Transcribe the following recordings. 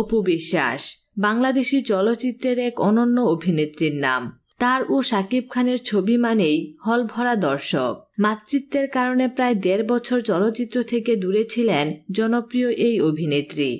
অপু বিশ্বাস বাংলাদেশি চলচ্চিত্রের এক অনন্য অভিনেত্রীর নাম তার ও সাকিব খানের ছবি মানেই হল ভরা দর্শক মাতৃত্বের কারণে প্রায় দেড় বছর চলচ্চিত্র থেকে দূরে ছিলেন জনপ্রিয় এই অভিনেত্রী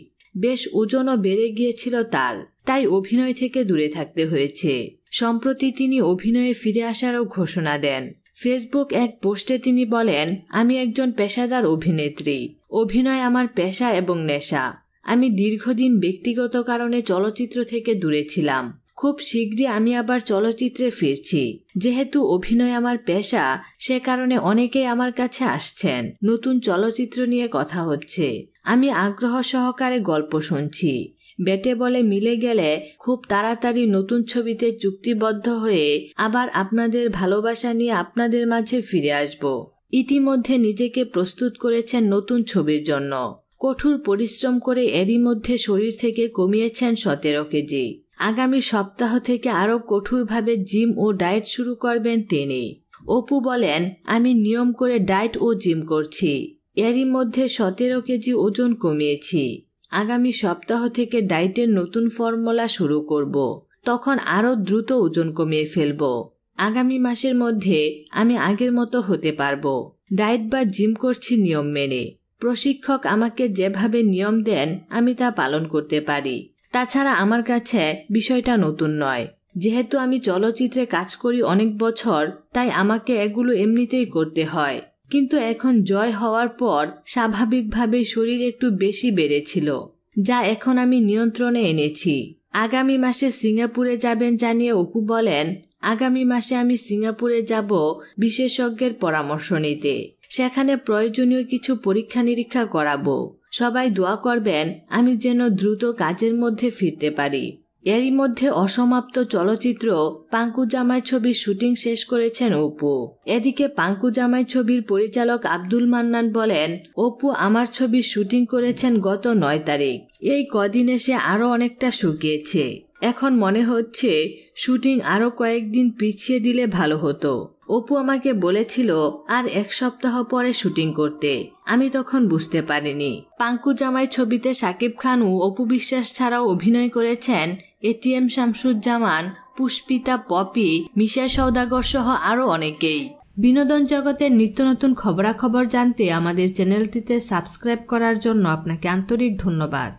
বেশ ওজনও বেড়ে গিয়েছিল তার তাই অভিনয় থেকে দূরে থাকতে হয়েছে সম্প্রতি তিনি অভিনয়ে ফিরে আসারও ঘোষণা দেন ফেসবুক এক পোস্টে তিনি বলেন আমি একজন পেশাদার অভিনেত্রী অভিনয় আমার পেশা এবং নেশা আমি দীর্ঘদিন ব্যক্তিগত কারণে চলচ্চিত্র থেকে দূরে ছিলাম খুব শীঘ্রই আমি আবার চলচ্চিত্রে ফিরছি যেহেতু অভিনয় আমার পেশা সে কারণে অনেকেই আমার কাছে আসছেন নতুন চলচ্চিত্র নিয়ে কথা হচ্ছে আমি আগ্রহ সহকারে গল্প শুনছি ব্যাটে বলে মিলে গেলে খুব তাড়াতাড়ি নতুন ছবিতে চুক্তিবদ্ধ হয়ে আবার আপনাদের ভালোবাসা নিয়ে আপনাদের মাঝে ফিরে আসব ইতিমধ্যে নিজেকে প্রস্তুত করেছেন নতুন ছবির জন্য কঠোর পরিশ্রম করে এরই মধ্যে শরীর থেকে কমিয়েছেন সতেরো কেজি আগামী সপ্তাহ থেকে আরও কঠোরভাবে জিম ও ডায়েট শুরু করবেন তিনি অপু বলেন আমি নিয়ম করে ডায়েট ও জিম করছি এরই মধ্যে সতেরো কেজি ওজন কমিয়েছি আগামী সপ্তাহ থেকে ডায়েটের নতুন ফর্মুলা শুরু করব তখন আরও দ্রুত ওজন কমিয়ে ফেলব আগামী মাসের মধ্যে আমি আগের মতো হতে পারবো ডায়েট বা জিম করছি নিয়ম মেনে প্রশিক্ষক আমাকে যেভাবে নিয়ম দেন আমি তা পালন করতে পারি তাছাড়া আমার কাছে বিষয়টা নতুন নয় যেহেতু আমি চলচ্চিত্রে কাজ করি অনেক বছর তাই আমাকে এগুলো এমনিতেই করতে হয় কিন্তু এখন জয় হওয়ার পর স্বাভাবিকভাবে শরীর একটু বেশি বেড়েছিল যা এখন আমি নিয়ন্ত্রণে এনেছি আগামী মাসে সিঙ্গাপুরে যাবেন জানিয়ে অপু বলেন আগামী মাসে আমি সিঙ্গাপুরে যাব বিশেষজ্ঞের পরামর্শ নিতে সেখানে প্রয়োজনীয় কিছু পরীক্ষা নিরীক্ষা করাবো সবাই দোয়া করবেন আমি যেন দ্রুত কাজের মধ্যে ফিরতে পারি এরই মধ্যে অসমাপ্ত চলচ্চিত্র পাঙ্কুজামাই ছবির শুটিং শেষ করেছেন অপু এদিকে পাঙ্কুজামাই ছবির পরিচালক আব্দুল মান্নান বলেন অপু আমার ছবির শুটিং করেছেন গত নয় তারিখ এই কদিনে সে আরও অনেকটা শুকিয়েছে এখন মনে হচ্ছে শুটিং আরও কয়েকদিন পিছিয়ে দিলে ভালো হতো অপু আমাকে বলেছিল আর এক সপ্তাহ পরে শুটিং করতে আমি তখন বুঝতে পারিনি পাঙ্কু জামাই ছবিতে সাকিব খানও অপু বিশ্বাস ছাড়াও অভিনয় করেছেন এটিএম শামসুজ্জামান পুষ্পিতা পপি মিশা সৌদাগর সহ আরও অনেকেই বিনোদন জগতের নিত্য নতুন খবরাখবর জানতে আমাদের চ্যানেলটিতে সাবস্ক্রাইব করার জন্য আপনাকে আন্তরিক ধন্যবাদ